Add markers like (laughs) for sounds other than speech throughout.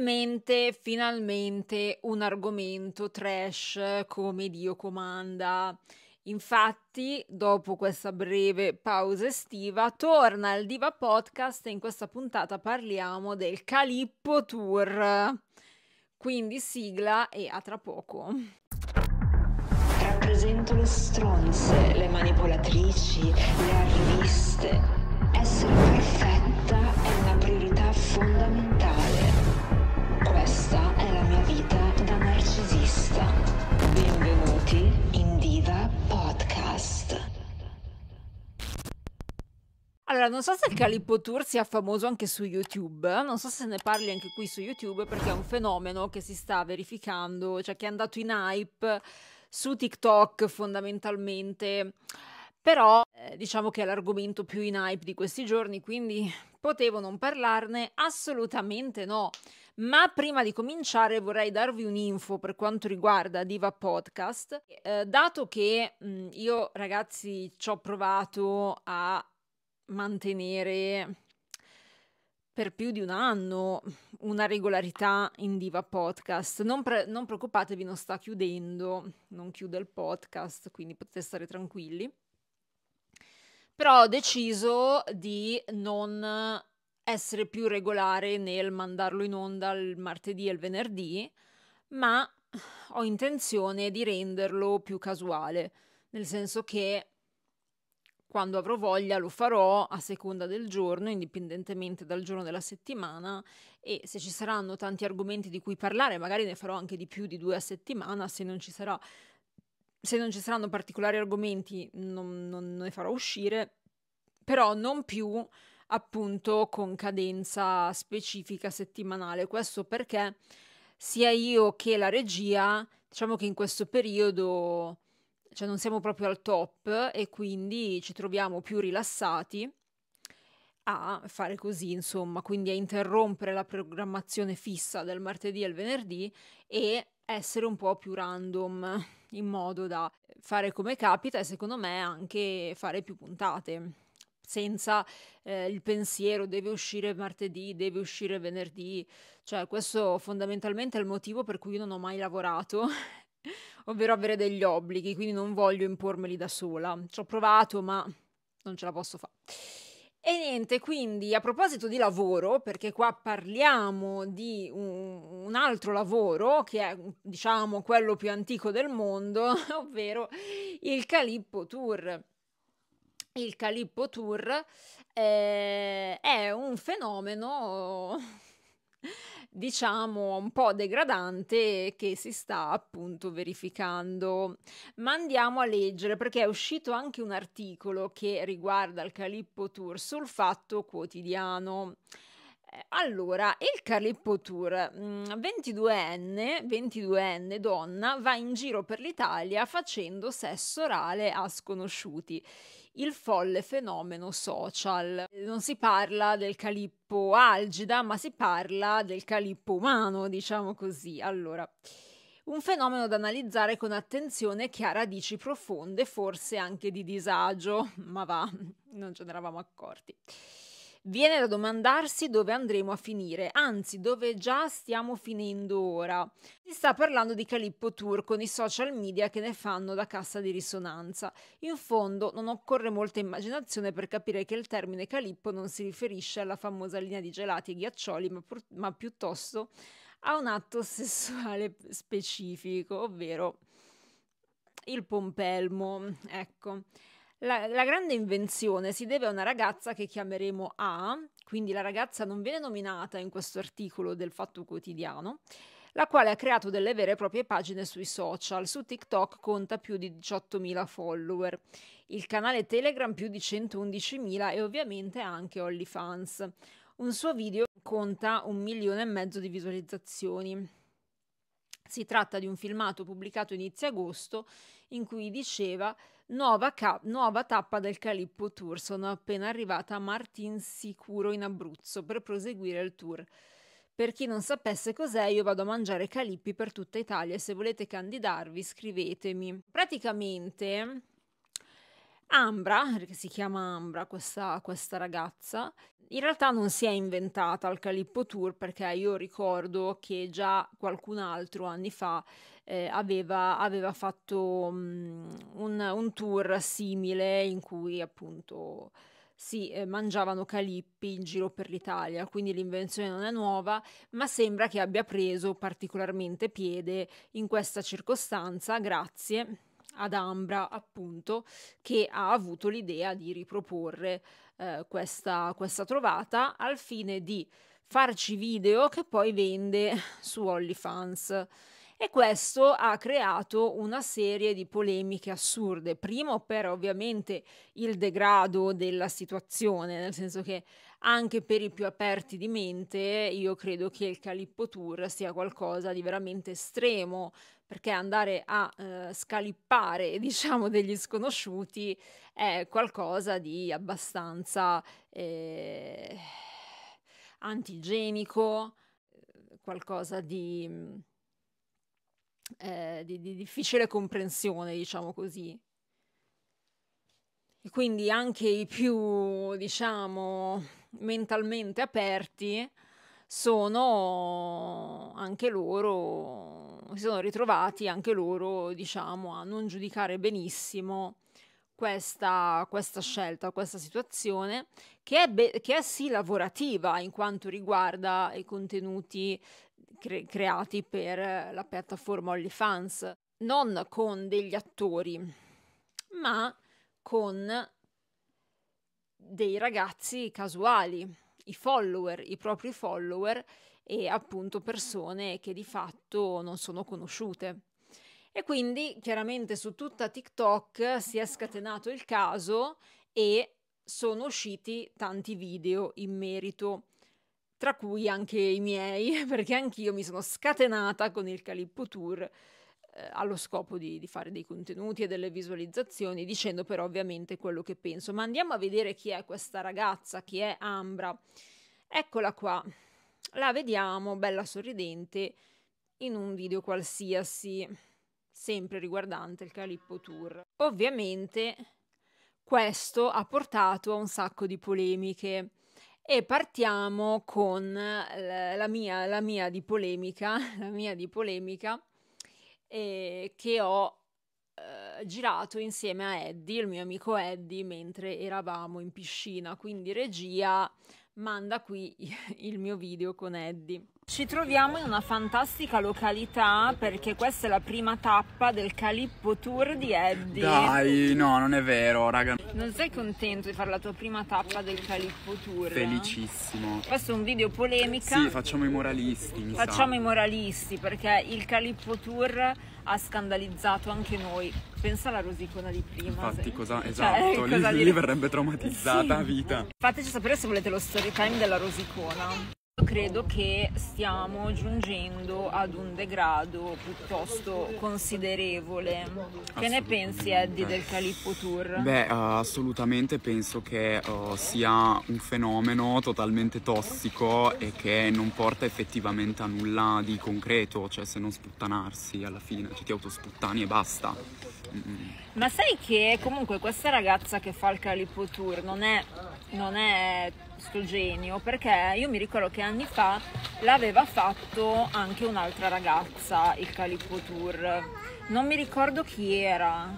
finalmente, finalmente un argomento trash come Dio comanda. Infatti, dopo questa breve pausa estiva, torna il Diva Podcast e in questa puntata parliamo del Calippo Tour. Quindi sigla e a tra poco. Rappresento le stronze, le manipolatrici, le arriviste. Essere perfetta è una priorità fondamentale Allora, non so se il Calippo Tour sia famoso anche su YouTube, non so se ne parli anche qui su YouTube perché è un fenomeno che si sta verificando, cioè che è andato in hype su TikTok fondamentalmente, però eh, diciamo che è l'argomento più in hype di questi giorni, quindi potevo non parlarne? Assolutamente no. Ma prima di cominciare vorrei darvi un'info per quanto riguarda Diva Podcast, eh, dato che mh, mm, io ragazzi ci ho provato a mantenere per più di un anno una regolarità in Diva Podcast. Non, pre- non preoccupatevi, non sta chiudendo, non chiude il podcast, quindi potete stare tranquilli. Però ho deciso di non essere più regolare nel mandarlo in onda il martedì e il venerdì, ma ho intenzione di renderlo più casuale, nel senso che quando avrò voglia lo farò a seconda del giorno, indipendentemente dal giorno della settimana e se ci saranno tanti argomenti di cui parlare, magari ne farò anche di più di due a settimana, se non ci, sarà, se non ci saranno particolari argomenti non, non ne farò uscire, però non più appunto con cadenza specifica settimanale. Questo perché sia io che la regia, diciamo che in questo periodo cioè non siamo proprio al top e quindi ci troviamo più rilassati a fare così, insomma, quindi a interrompere la programmazione fissa del martedì e il venerdì e essere un po' più random (laughs) in modo da fare come capita e secondo me anche fare più puntate senza eh, il pensiero deve uscire martedì, deve uscire venerdì, cioè questo fondamentalmente è il motivo per cui io non ho mai lavorato (laughs) ovvero avere degli obblighi, quindi non voglio impormeli da sola. Ci ho provato, ma non ce la posso fare. E niente, quindi a proposito di lavoro, perché qua parliamo di un, un, altro lavoro che è diciamo quello più antico del mondo, (laughs) ovvero il Calippo Tour. Il Calippo Tour eh, è un fenomeno diciamo un po' degradante che si sta appunto verificando. Ma andiamo a leggere perché è uscito anche un articolo che riguarda il Calippo Tour sul Fatto Quotidiano. Eh, allora, il Calippo Tour, 22enne, mm, 22enne, donna, va in giro per l'Italia facendo sesso orale a sconosciuti il folle fenomeno social. Non si parla del calippo algida, ma si parla del calippo umano, diciamo così. Allora, un fenomeno da analizzare con attenzione che ha radici profonde, forse anche di disagio, ma va, non ce ne eravamo accorti viene da domandarsi dove andremo a finire, anzi dove già stiamo finendo ora. Si sta parlando di Calippo Tour con i social media che ne fanno da cassa di risonanza. In fondo non occorre molta immaginazione per capire che il termine Calippo non si riferisce alla famosa linea di gelati e ghiaccioli, ma, pur- ma piuttosto a un atto (laughs) sessuale specifico, ovvero il pompelmo. Ecco. La, la, grande invenzione si deve a una ragazza che chiameremo A, quindi la ragazza non viene nominata in questo articolo del Fatto Quotidiano, la quale ha creato delle vere e proprie pagine sui social. Su TikTok conta più di 18.000 follower, il canale Telegram più di 111.000 e ovviamente anche OnlyFans. Un suo video conta un milione e mezzo di visualizzazioni. Si tratta di un filmato pubblicato inizio agosto in cui diceva Nuova, ca- nuova, tappa del Calippo Tour. Sono appena arrivata a Martinsicuro in Abruzzo per proseguire il tour. Per chi non sapesse cos'è, io vado a mangiare calippi per tutta Italia se volete candidarvi scrivetemi. Praticamente Ambra, perché si chiama Ambra questa, questa ragazza, in realtà non si è inventata al Calippo Tour perché io ricordo che già qualcun altro anni fa eh, aveva, aveva, fatto mh, mm, un, un, tour simile in cui appunto si eh, mangiavano calippi in giro per l'Italia, quindi l'invenzione non è nuova, ma sembra che abbia preso particolarmente piede in questa circostanza grazie ad Ambra, appunto, che ha avuto l'idea di riproporre eh, questa, questa trovata al fine di farci video che poi vende (laughs) su OnlyFans e questo ha creato una serie di polemiche assurde, primo per ovviamente il degrado della situazione, nel senso che anche per i più aperti di mente io credo che il Calippo Tour sia qualcosa di veramente estremo, perché andare a eh, scalippare, (laughs) diciamo, degli sconosciuti è qualcosa di abbastanza eh, antigenico, eh, qualcosa di mm, eh, di, di difficile comprensione, diciamo così. E quindi anche i più, diciamo, mentalmente aperti sono anche loro, si sono ritrovati anche loro, diciamo, a non giudicare benissimo questa, questa scelta, questa situazione, che è, che è sì lavorativa in quanto riguarda i contenuti cre- creati per eh, la piattaforma OnlyFans, non con degli attori, ma con dei ragazzi casuali, i follower, i propri follower e appunto persone che di fatto non sono conosciute. E quindi chiaramente su tutta TikTok si è scatenato il caso e sono usciti tanti video in merito tra cui anche i miei, (laughs) perché anch'io mi sono scatenata con il Calippo Tour eh, allo scopo di, di fare dei contenuti e delle visualizzazioni, dicendo però ovviamente quello che penso. Ma andiamo a vedere chi è questa ragazza, chi è Ambra. Eccola qua, la vediamo bella sorridente in un video qualsiasi, sempre riguardante il Calippo Tour. Ovviamente questo ha portato a un sacco di polemiche e partiamo con eh, la mia, la mia di polemica, (laughs) la mia di polemica eh, che ho eh, girato insieme a Eddie, il mio amico Eddie, mentre eravamo in piscina. Quindi regia, manda qui (laughs) il mio video con Eddie. Ci troviamo in una fantastica località perché questa è la prima tappa del Calippo Tour di Eddie. Dai, no, non è vero, raga. Non sei contento di fare la tua prima tappa del Calippo Tour? Felicissimo. Questo è un video polemica. Sì, facciamo i moralisti. facciamo sa. i moralisti perché il Calippo Tour ha scandalizzato anche noi. Pensa alla rosicona di prima. Infatti, cosa, (laughs) cioè, esatto, cioè, cosa lì, lì verrebbe traumatizzata sì. a vita. Fateci sapere se volete lo story time della rosicona credo che stiamo giungendo ad un degrado piuttosto considerevole. Che ne pensi Eddie del Calippo Tour? Beh, eh, assolutamente penso che uh, sia un fenomeno totalmente tossico e che non porta effettivamente a nulla di concreto, cioè se non sputtanarsi alla fine, cioè ti autosputtani e basta. Mm-mm. Ma sai che comunque questa ragazza che fa il Calippo Tour non è, non è sto genio perché io mi ricordo che anni fa l'aveva fatto anche un'altra ragazza il Calippo Tour non mi ricordo chi era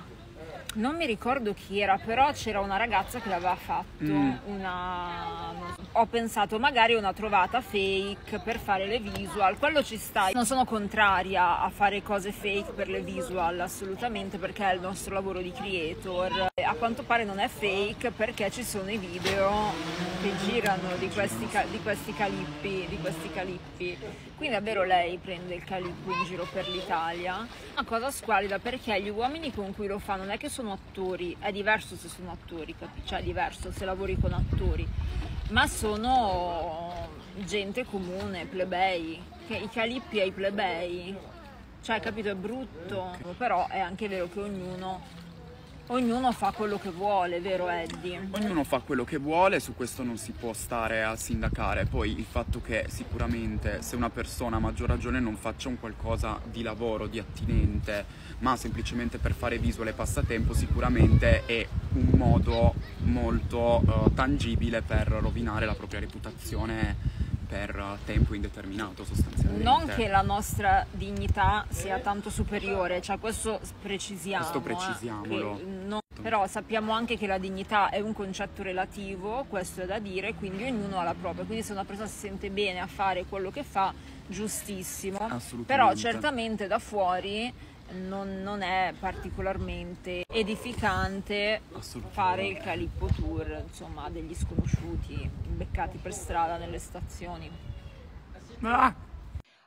non mi ricordo chi era, però c'era una ragazza che l'aveva fatto mm. una... Ho pensato magari una trovata fake per fare le visual, quello ci sta. Non sono contraria a fare cose fake per le visual, assolutamente, perché è il nostro lavoro di creator. A quanto pare non è fake perché ci sono i video che girano di questi, ca... di questi calippi, di questi calippi. Quindi davvero lei prende il calippo in giro per l'Italia. Una cosa squalida perché gli uomini con cui lo fa non è che sono sono attori, è diverso se sono attori, Cioè è diverso se lavori con attori, ma sono gente comune, plebei, che i calippi ai plebei, cioè capito è brutto, però è anche vero che ognuno Ognuno fa quello che vuole, vero Eddie? Ognuno fa quello che vuole, su questo non si può stare a sindacare. Poi il fatto che sicuramente se una persona a maggior ragione non faccia un qualcosa di lavoro, di attinente, ma semplicemente per fare visual e passatempo, sicuramente è un modo molto uh, tangibile per rovinare la propria reputazione per tempo indeterminato sostanzialmente. Non che la nostra dignità sia tanto superiore, cioè questo precisiamo. Questo eh, precisiamolo. Eh, non... però sappiamo anche che la dignità è un concetto relativo, questo è da dire, quindi ognuno ha la propria. Quindi se una persona si sente bene a fare quello che fa, giustissimo. Però certamente da fuori non, non è particolarmente edificante fare il calippo tour, insomma, degli sconosciuti beccati per strada nelle stazioni. Ah!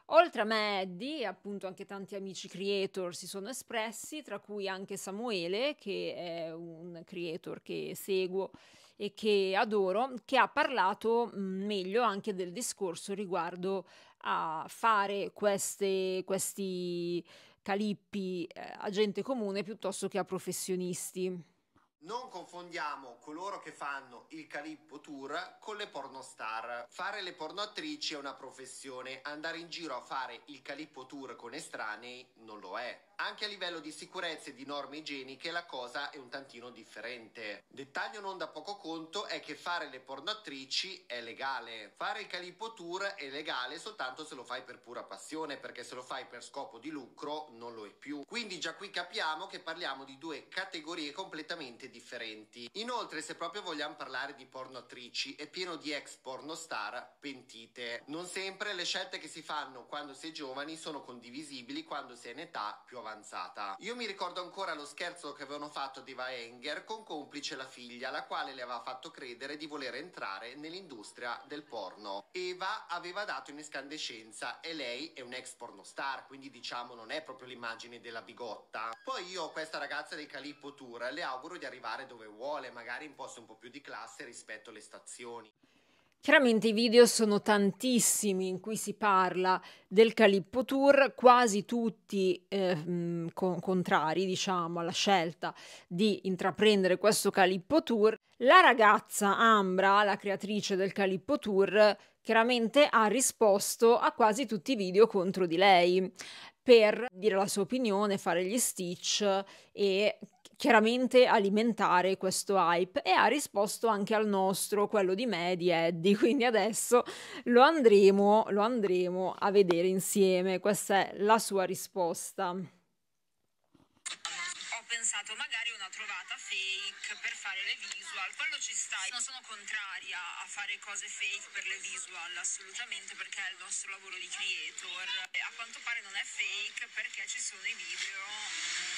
Oltre a me, Eddie, appunto anche tanti amici creator si sono espressi, tra cui anche Samuele, che è un creator che seguo e che adoro, che ha parlato mm, meglio anche del discorso riguardo a fare queste, questi calippi eh, a gente comune piuttosto che a professionisti. Non confondiamo coloro che fanno il Calippo Tour con le pornostar. Fare le pornoattrici è una professione, andare in giro a fare il Calippo Tour con estranei non lo è. Anche a livello di sicurezza e di norme igieniche la cosa è un tantino differente. Dettaglio non da poco conto è che fare le pornoattrici è legale. Fare il calipo tour è legale soltanto se lo fai per pura passione, perché se lo fai per scopo di lucro non lo è più. Quindi già qui capiamo che parliamo di due categorie completamente differenti. Inoltre, se proprio vogliamo parlare di pornoattrici, è pieno di ex pornostar pentite. Non sempre le scelte che si fanno quando si è giovani sono condivisibili quando si è in età più avanti avanzata. Io mi ricordo ancora lo scherzo che avevano fatto di Vaenger con complice la figlia, la quale le aveva fatto credere di voler entrare nell'industria del porno. Eva aveva dato in escandescenza e lei è un ex pornostar, quindi diciamo non è proprio l'immagine della bigotta. Poi io a questa ragazza dei Calippo Tour le auguro di arrivare dove vuole, magari in posto un po' più di classe rispetto alle stazioni. Chiaramente i video sono tantissimi in cui si parla del Calippo Tour, quasi tutti eh, mm, con, contrari diciamo, alla scelta di intraprendere questo Calippo Tour. La ragazza Ambra, la creatrice del Calippo Tour, chiaramente ha risposto a quasi tutti i video contro di lei per dire la sua opinione, fare gli stitch e chiaramente alimentare questo hype e ha risposto anche al nostro, quello di me, di Eddie, (laughs) quindi adesso lo andremo, lo andremo a vedere insieme, questa è la sua risposta pensato magari una trovata fake per fare le visual, quello ci sta. Non sono contraria a fare cose fake per le visual, assolutamente, perché è il nostro lavoro di creator. A quanto pare non è fake perché ci sono i video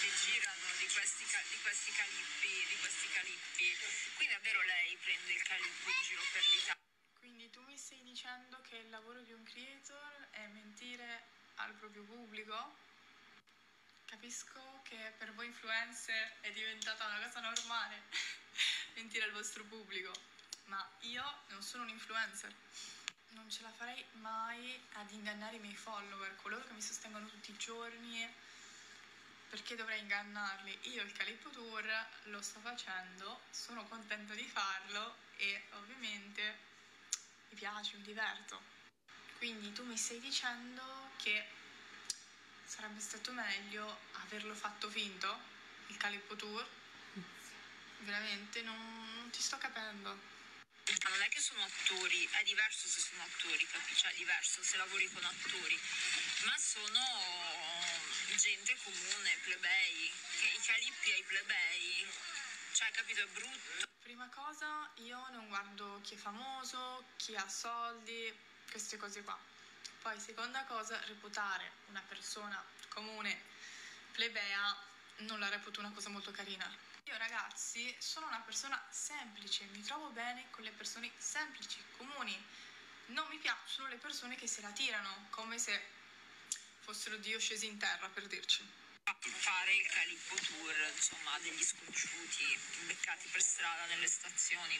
che girano di questi, di questi calippi, di questi calippi. Qui davvero lei prende il calippo in giro per l'Italia. Quindi tu mi stai dicendo che il lavoro di un creator è mentire al proprio pubblico? Capisco che per voi influencer è diventata una cosa normale (laughs) mentire al vostro pubblico, ma io non sono un influencer. Non ce la farei mai ad ingannare i miei follower, coloro che mi sostengono tutti i giorni. Perché dovrei ingannarli? Io il Calippo Tour lo sto facendo, sono contenta di farlo e ovviamente mi piace, mi diverto. Quindi tu mi stai dicendo che sarebbe stato meglio averlo fatto finto, il Calippo Tour. Veramente non, non ti sto capendo. Non è che sono attori, è diverso se sono attori, capisci? Cioè, è diverso se lavori con attori, ma sono gente comune, plebei, che i calippi ai plebei, cioè capito, è brutto. Prima cosa, io non guardo chi è famoso, chi ha soldi, queste cose qua poi, seconda cosa, reputare una persona comune, plebea, non la reputo una cosa molto carina. Io ragazzi sono una persona semplice, mi trovo bene con le persone semplici, comuni. Non mi piacciono le persone che se la tirano, come se fossero Dio scesi in terra, per dirci fare il calippo tour, insomma, degli sconosciuti beccati per strada nelle stazioni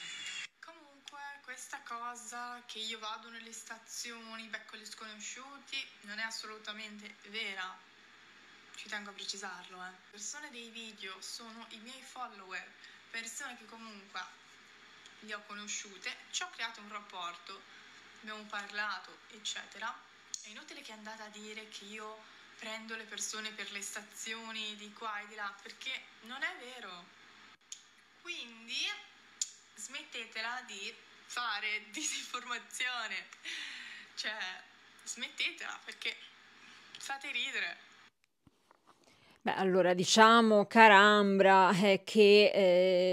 questa cosa che io vado nelle stazioni, becco gli sconosciuti, non è assolutamente vera. Ci tengo a precisarlo, eh. Persone dei video sono i miei follower, persone che comunque li ho conosciute, ci ho creato un rapporto, abbiamo parlato, eccetera. È inutile che andate a dire che io prendo le persone per le stazioni di qua e di là, perché non è vero. Quindi smettetela di fare (laughs) disinformazione. Cioè, smettetela perché fate ridere. Beh, allora diciamo, carambra, eh, che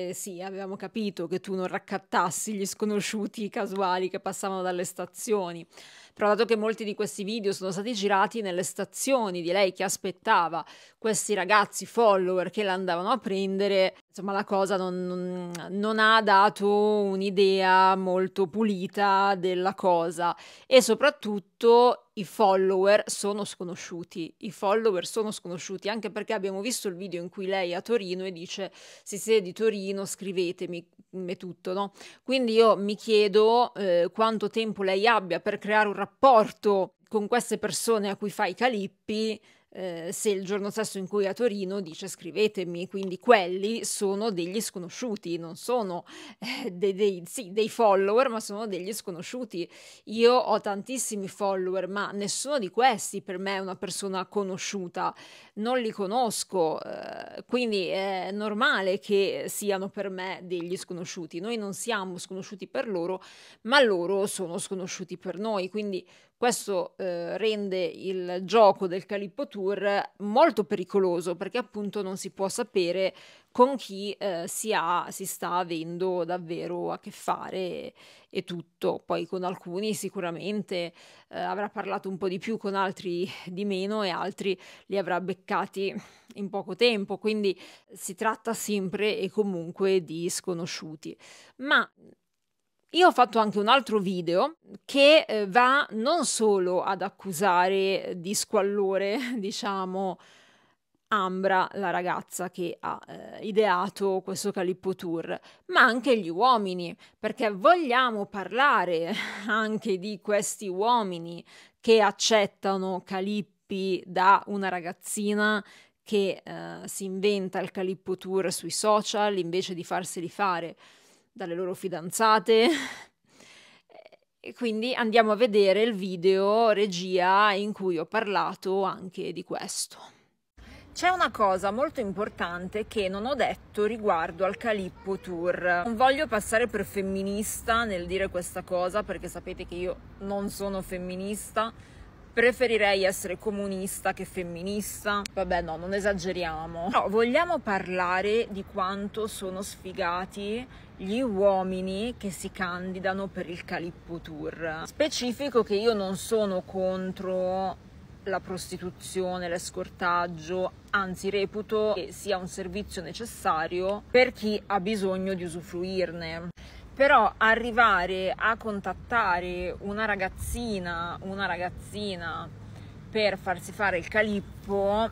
eh, sì, avevamo capito che tu non raccattassi gli sconosciuti casuali che passavano dalle stazioni, però dato che molti di questi video sono stati girati nelle stazioni di lei che aspettava questi ragazzi follower che la andavano a prendere, insomma la cosa non, non, non ha dato un'idea molto pulita della cosa e soprattutto i follower sono sconosciuti, i follower sono sconosciuti anche perché abbiamo visto il video in cui lei è a Torino e dice se siete di Torino scrivetemi è tutto, no? Quindi io mi chiedo eh, quanto tempo lei abbia per creare un rapporto con queste persone a cui fai i calippi eh, se il giorno stesso in cui a Torino dice scrivetemi, quindi quelli sono degli sconosciuti, non sono eh, dei, dei, sì, dei follower, ma sono degli sconosciuti. Io ho tantissimi follower, ma nessuno di questi per me è una persona conosciuta, non li conosco, eh, quindi è normale che siano per me degli sconosciuti. Noi non siamo sconosciuti per loro, ma loro sono sconosciuti per noi, quindi questo eh, rende il gioco del Calippo Tour tour molto pericoloso perché appunto non si può sapere con chi eh, si, ha, si sta avendo davvero a che fare e, tutto. Poi con alcuni sicuramente eh, avrà parlato un po' di più, con altri di meno e altri li avrà beccati in poco tempo, quindi si tratta sempre e comunque di sconosciuti. Ma io ho fatto anche un altro video che eh, va non solo ad accusare eh, di squallore, (laughs) diciamo, Ambra, la ragazza che ha eh, ideato questo Calippo Tour, ma anche gli uomini, perché vogliamo parlare (laughs) anche di questi uomini che accettano Calippi da una ragazzina che eh, si inventa il Calippo Tour sui social invece di farseli fare dalle loro fidanzate. E quindi andiamo a vedere il video regia in cui ho parlato anche di questo. C'è una cosa molto importante che non ho detto riguardo al Calippo Tour. Non voglio passare per femminista nel dire questa cosa perché sapete che io non sono femminista, preferirei essere comunista che femminista. Vabbè, no, non esageriamo. No, vogliamo parlare di quanto sono sfigati gli uomini che si candidano per il Calippo Tour. Specifico che io non sono contro la prostituzione, l'escortaggio, anzi reputo che sia un servizio necessario per chi ha bisogno di usufruirne però arrivare a contattare una ragazzina, una ragazzina per farsi fare il calippo,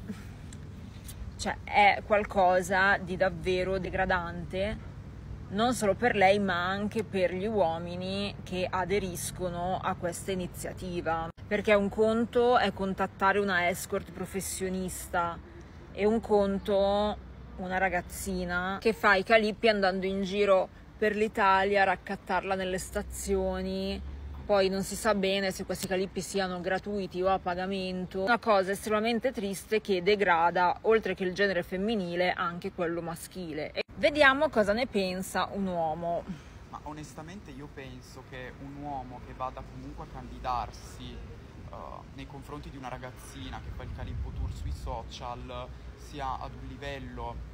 cioè è qualcosa di davvero degradante, non solo per lei ma anche per gli uomini che aderiscono a questa iniziativa. Perché un conto è contattare una escort professionista e un conto una ragazzina che fa i calippi andando in giro per l'Italia, raccattarla nelle stazioni. Poi non si sa bene se questi calippi siano gratuiti o a pagamento. Una cosa estremamente triste che degrada, oltre che il genere femminile, anche quello maschile. E vediamo cosa ne pensa un uomo. Ma onestamente io penso che un uomo che vada comunque a candidarsi uh, nei confronti di una ragazzina che fa il calippo tour sui social sia ad un livello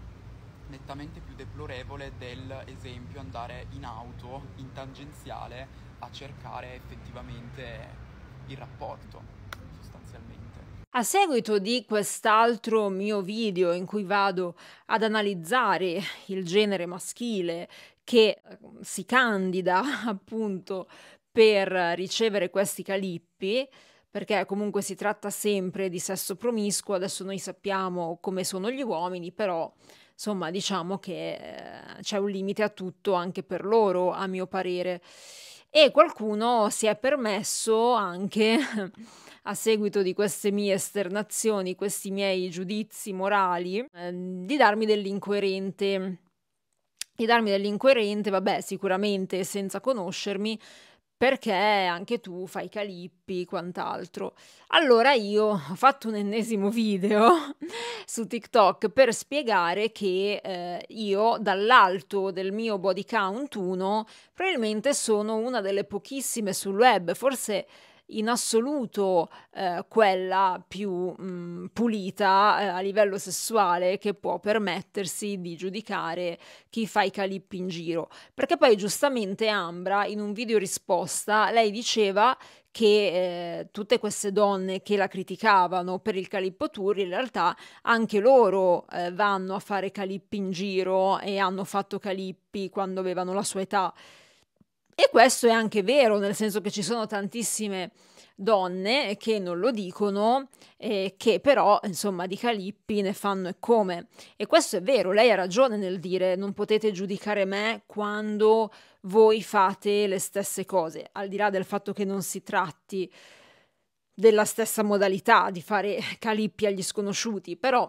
nettamente più deplorevole dell'esempio andare in auto, in tangenziale, a cercare effettivamente il rapporto, sostanzialmente. A seguito di quest'altro mio video in cui vado ad analizzare il genere maschile che ehm, si candida (laughs) appunto per ricevere questi calippi, perché comunque si tratta sempre di sesso promiscuo, adesso noi sappiamo come sono gli uomini, però insomma diciamo che eh, c'è un limite a tutto anche per loro, a mio parere. E qualcuno si è permesso anche, (laughs) a seguito di queste mie esternazioni, questi miei giudizi morali, eh, di darmi dell'incoerente. Di darmi dell'incoerente, vabbè, sicuramente senza conoscermi, perché anche tu fai calippi, e quant'altro. Allora io ho fatto un ennesimo (laughs) video su TikTok per spiegare che eh, io dall'alto del mio body count 1 probabilmente sono una delle pochissime sul web, forse in assoluto eh, quella più mh, mm, pulita eh, a livello sessuale che può permettersi di giudicare chi fa i calippi in giro. Perché poi giustamente Ambra in un video risposta lei diceva che eh, tutte queste donne che la criticavano per il Calippo Tour, in realtà anche loro eh, vanno a fare calippi in giro e hanno fatto calippi quando avevano la sua età. E questo è anche vero, nel senso che ci sono tantissime donne che non lo dicono, eh, che però insomma di Calippi ne fanno e come. E questo è vero, lei ha ragione nel dire non potete giudicare me quando voi fate le stesse cose, al di là del fatto che non si tratti della stessa modalità di fare Calippi agli sconosciuti, però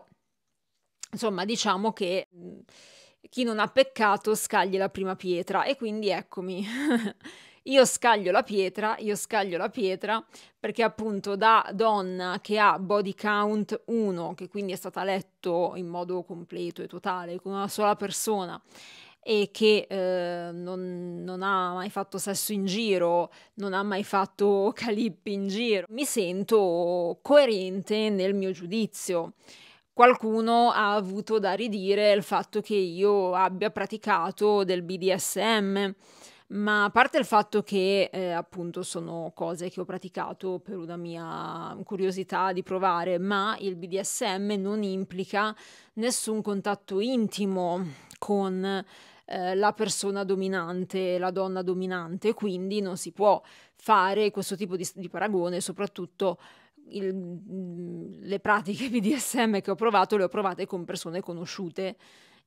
insomma diciamo che... Mh, mm, chi non ha peccato scagli la prima pietra e quindi eccomi. (laughs) io scaglio la pietra, io scaglio la pietra perché appunto da donna che ha body count 1, che quindi è stata letto in modo completo e totale con una sola persona e che eh, non, non, ha mai fatto sesso in giro, non ha mai fatto (laughs) calippi in giro, mi sento coerente nel mio giudizio qualcuno ha avuto da ridire il fatto che io abbia praticato del BDSM, ma a parte il fatto che eh, appunto sono cose che ho praticato per una mia curiosità di provare, ma il BDSM non implica nessun contatto intimo con eh, la persona dominante, la donna dominante, quindi non si può fare questo tipo di, di paragone, soprattutto il, mm, le pratiche (laughs) BDSM che ho provato le ho provate con persone conosciute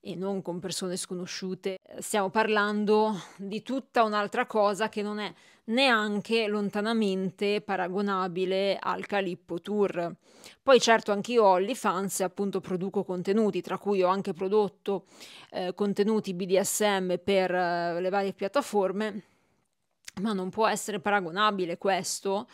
e non con persone sconosciute. Stiamo parlando di tutta un'altra cosa che non è neanche lontanamente paragonabile al Calippo Tour. Poi certo anch'io ho OnlyFans e appunto produco contenuti, tra cui ho anche prodotto eh, contenuti BDSM per eh, le varie piattaforme, ma non può essere paragonabile questo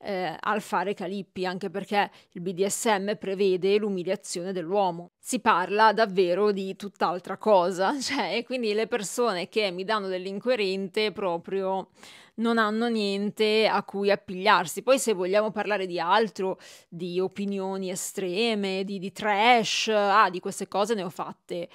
eh, al fare Calippi, anche perché il BDSM prevede l'umiliazione dell'uomo. Si parla davvero di tutt'altra cosa, (laughs) cioè, e quindi le persone che mi danno dell'incoerente proprio non hanno niente a cui appigliarsi. Poi se vogliamo parlare di altro, di opinioni estreme, di, di trash, ah, di queste cose ne ho fatte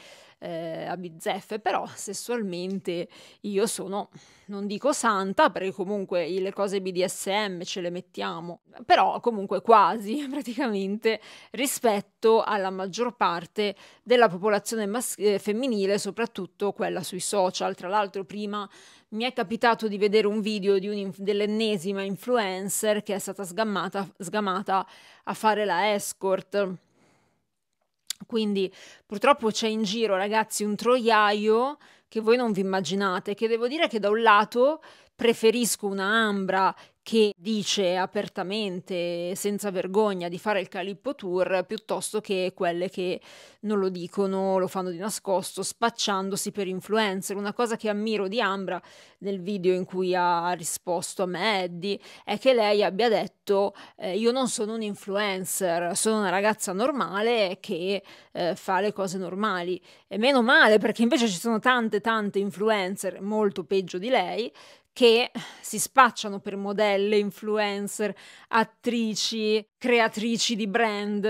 eh, a bizzeffe, però sessualmente io sono, non dico santa, perché comunque le cose BDSM ce le mettiamo, però comunque quasi (laughs) praticamente rispetto alla maggior parte della popolazione mas- eh, femminile, soprattutto quella sui social. Tra l'altro prima mi è capitato di vedere un video di un, dell'ennesima influencer che è stata sgamata, sgamata a fare la escort quindi purtroppo c'è in giro, ragazzi, un troiaio che voi non vi immaginate, che devo dire che da un lato preferisco una Ambra che dice apertamente, senza vergogna, di fare il Calippo Tour, piuttosto che quelle che non lo dicono, lo fanno di nascosto, spacciandosi per influencer. Una cosa che ammiro di Ambra nel video in cui ha risposto a me Eddie è che lei abbia detto eh, io non sono un influencer, sono una ragazza normale che eh, fa le cose normali. E meno male perché invece ci sono tante tante influencer molto peggio di lei che si spacciano per modelle, influencer, attrici, creatrici di brand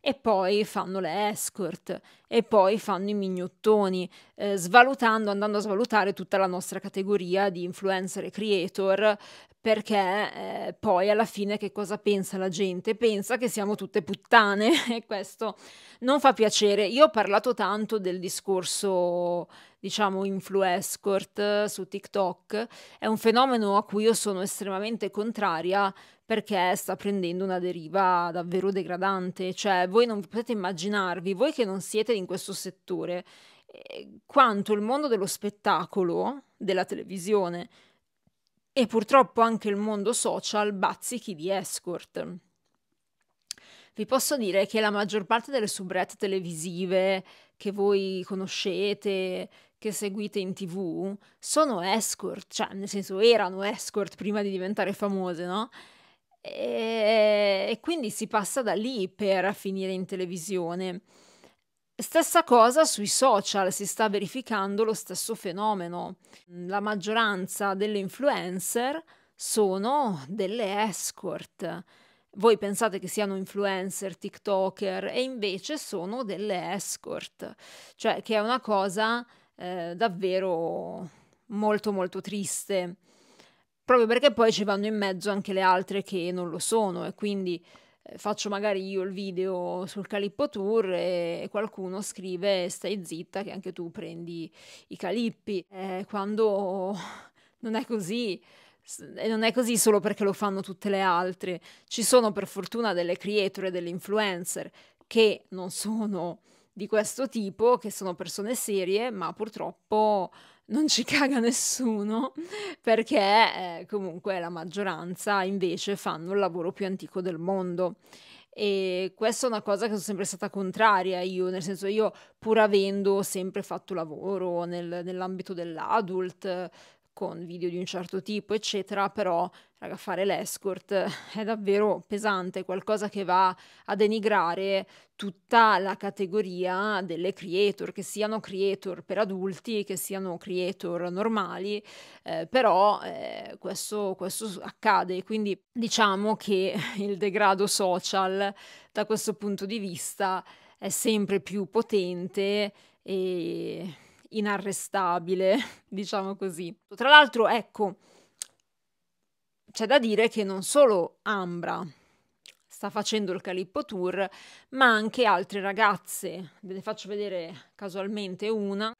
e poi fanno le escort e poi fanno i mignottoni, eh, svalutando, andando a svalutare tutta la nostra categoria di influencer e creator perché eh, poi alla fine che cosa pensa la gente? Pensa che siamo tutte puttane (laughs) e questo non fa piacere. Io ho parlato tanto del discorso, diciamo, influescort eh, su TikTok, è un fenomeno a cui io sono estremamente contraria perché sta prendendo una deriva davvero degradante, cioè voi non potete immaginarvi, voi che non siete in questo settore, eh, quanto il mondo dello spettacolo, della televisione, e purtroppo anche il mondo social bazzichi di escort. Vi posso dire che la maggior parte delle subrette televisive che voi conoscete, che seguite in tv, sono escort, cioè nel senso erano escort prima di diventare famose, no? E, e quindi si passa da lì per finire in televisione. Stessa cosa sui social, si sta verificando lo stesso fenomeno. La maggioranza delle influencer sono delle escort. Voi pensate che siano influencer, TikToker e invece sono delle escort, cioè che è una cosa eh, davvero molto molto triste, proprio perché poi ci vanno in mezzo anche le altre che non lo sono e quindi eh, faccio magari io il video sul Calippo Tour e qualcuno scrive stai zitta che anche tu prendi i calippi, eh, quando (laughs) non è così. E non è così solo perché lo fanno tutte le altre. Ci sono per fortuna delle creator e delle influencer che non sono di questo tipo, che sono persone serie, ma purtroppo non ci (laughs) caga nessuno perché eh, comunque la maggioranza invece fanno il lavoro più antico del mondo. E questa è una cosa che sono sempre stata contraria io, nel senso io pur avendo sempre fatto lavoro nel, nell'ambito dell'adult, con video di un certo tipo, eccetera, però raga, fare l'escort (laughs) è davvero pesante, qualcosa che va a denigrare tutta la categoria delle creator, che siano creator per adulti, che siano creator normali, eh, però eh, questo, questo accade, quindi diciamo che (laughs) il degrado social da questo punto di vista è sempre più potente e inarrestabile, (laughs) diciamo così. Tra l'altro, ecco, c'è da dire che non solo Ambra sta facendo il Calippo Tour, ma anche altre ragazze. Ve ne faccio vedere casualmente una.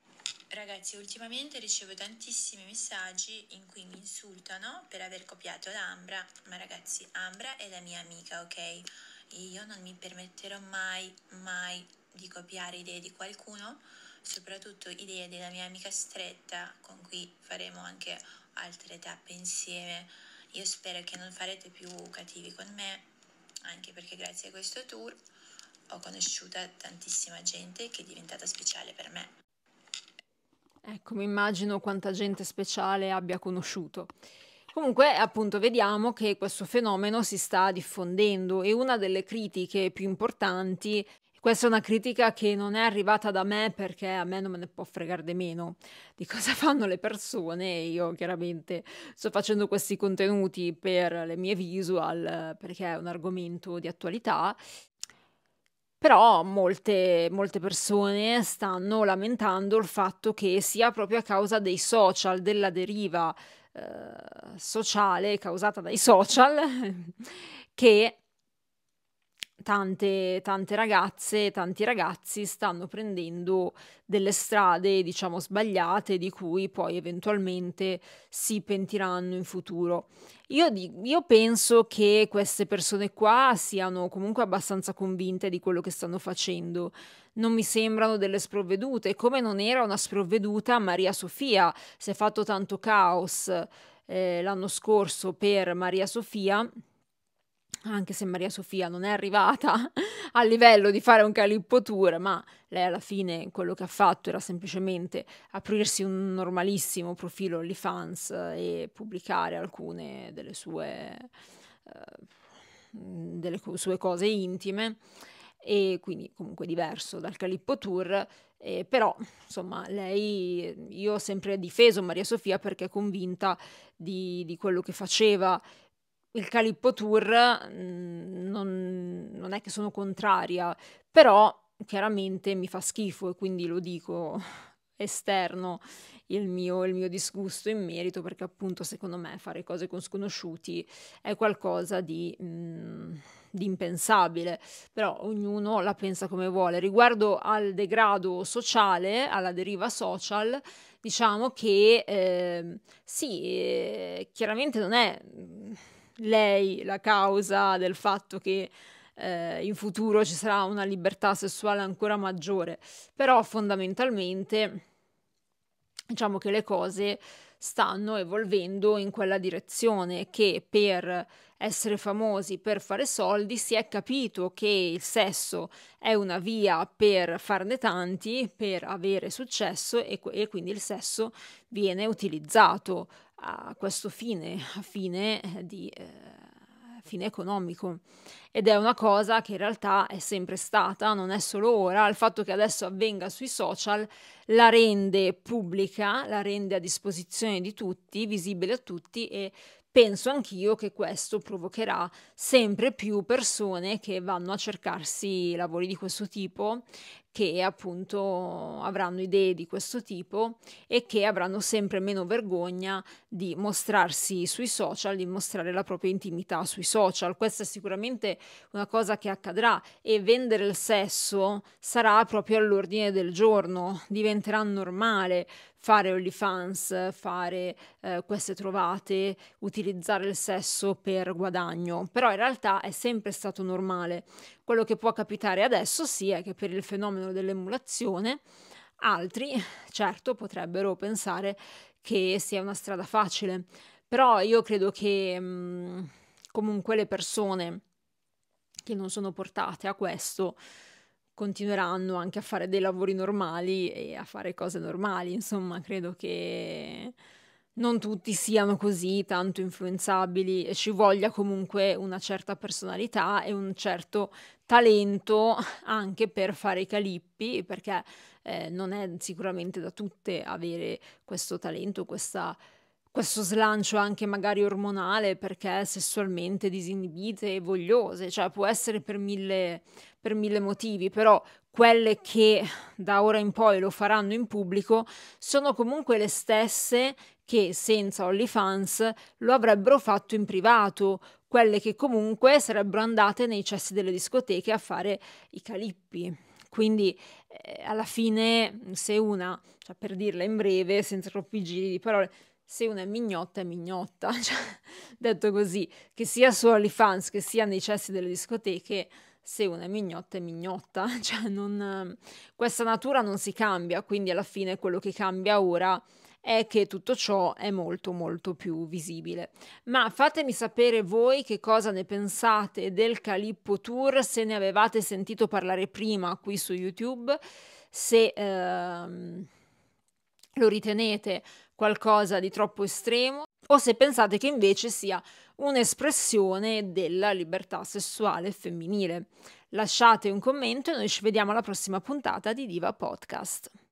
Ragazzi, ultimamente ricevo tantissimi messaggi in cui mi insultano per aver copiato l'Ambra, ma ragazzi, Ambra è la mia amica, ok? E io non mi permetterò mai, mai di copiare idee di qualcuno soprattutto idee della mia amica stretta con cui faremo anche altre tappe insieme. Io spero che non farete più cattivi con me, anche perché grazie a questo tour ho conosciuta tantissima gente che è diventata speciale per me. Ecco, mi immagino quanta gente speciale abbia conosciuto. Comunque, appunto, vediamo che questo fenomeno si sta diffondendo e una delle critiche più importanti questa è una critica che non è arrivata da me perché a me non me ne può fregare di meno di cosa (laughs) fanno le persone. Io chiaramente sto facendo questi contenuti per le mie visual perché è un argomento di attualità però molte, molte, persone stanno lamentando il fatto che sia proprio a causa dei social, della deriva eh, sociale causata dai social, (laughs) che Tante, tante, ragazze, tanti ragazzi stanno prendendo delle strade, diciamo, sbagliate di cui poi eventualmente si pentiranno in futuro. Io, di, io penso che queste persone qua siano comunque abbastanza convinte di quello che stanno facendo. Non mi sembrano delle sprovvedute, come non era una sprovveduta Maria Sofia, si è fatto tanto caos eh, l'anno scorso per Maria Sofia anche se Maria Sofia non è arrivata (laughs) a livello di fare un calippo tour, ma lei alla fine quello che ha fatto era semplicemente aprirsi un normalissimo profilo OnlyFans eh, e pubblicare alcune delle sue, eh, delle co- sue cose intime e quindi comunque diverso dal Calippo Tour, eh, però insomma lei, io ho sempre difeso Maria Sofia perché è convinta di, di quello che faceva, il Calippo Tour mm, non, non è che sono contraria, però chiaramente mi fa schifo e quindi lo dico (laughs) esterno il mio, il mio, disgusto in merito perché appunto secondo me fare cose con sconosciuti è qualcosa di, mh, mm, di, impensabile, però ognuno la pensa come vuole. Riguardo al degrado sociale, alla deriva social, diciamo che eh, sì, eh, chiaramente non è mm, lei la causa del fatto che eh, in futuro ci sarà una libertà sessuale ancora maggiore, però fondamentalmente diciamo che le cose stanno evolvendo in quella direzione che per essere famosi, per fare soldi, si è capito che il sesso è una via per farne tanti, per avere successo e, e quindi il sesso viene utilizzato a questo fine, a fine eh, di... Eh, fine economico ed è una cosa che in realtà è sempre stata, non è solo ora, il fatto che adesso avvenga sui social la rende pubblica, la rende a disposizione di tutti, visibile a tutti e penso anch'io che questo provocherà sempre più persone che vanno a cercarsi lavori di questo tipo che appunto avranno idee di questo tipo e che avranno sempre meno vergogna di mostrarsi sui social, di mostrare la propria intimità sui social. Questa è sicuramente una cosa che accadrà e vendere il sesso sarà proprio all'ordine del giorno, diventerà normale fare OnlyFans, fare eh, queste trovate, utilizzare il sesso per guadagno, però in realtà è sempre stato normale. Quello che può capitare adesso sì è che per il fenomeno fenomeno dell'emulazione, altri certo potrebbero pensare che sia una strada facile, però io credo che mh, mm, comunque le persone che non sono portate a questo continueranno anche a fare dei lavori normali e a fare cose normali, insomma, credo che non tutti siano così tanto influenzabili e ci voglia comunque una certa personalità e un certo talento anche per fare i calippi, perché eh, non è sicuramente da tutte avere questo talento, questa questo slancio anche magari ormonale perché sessualmente disinibite e vogliose, cioè può essere per mille, per mille, motivi, però quelle che da ora in poi lo faranno in pubblico sono comunque le stesse che senza OnlyFans lo avrebbero fatto in privato, quelle che comunque sarebbero andate nei cessi delle discoteche a fare i calippi. Quindi eh, alla fine se una, cioè per dirla in breve, senza troppi giri di parole, se una è mignotta è mignotta, (laughs) cioè, detto così, che sia su OnlyFans che sia nei cessi delle discoteche, se una è mignotta è mignotta, (laughs) cioè non, questa natura non si cambia, quindi alla fine quello che cambia ora è è che tutto ciò è molto molto più visibile. Ma fatemi sapere voi che cosa ne pensate del Calippo Tour, se ne avevate sentito parlare prima qui su YouTube, se ehm, lo ritenete qualcosa di troppo estremo o se pensate che invece sia un'espressione della libertà sessuale femminile. Lasciate un commento e noi ci vediamo alla prossima puntata di Diva Podcast.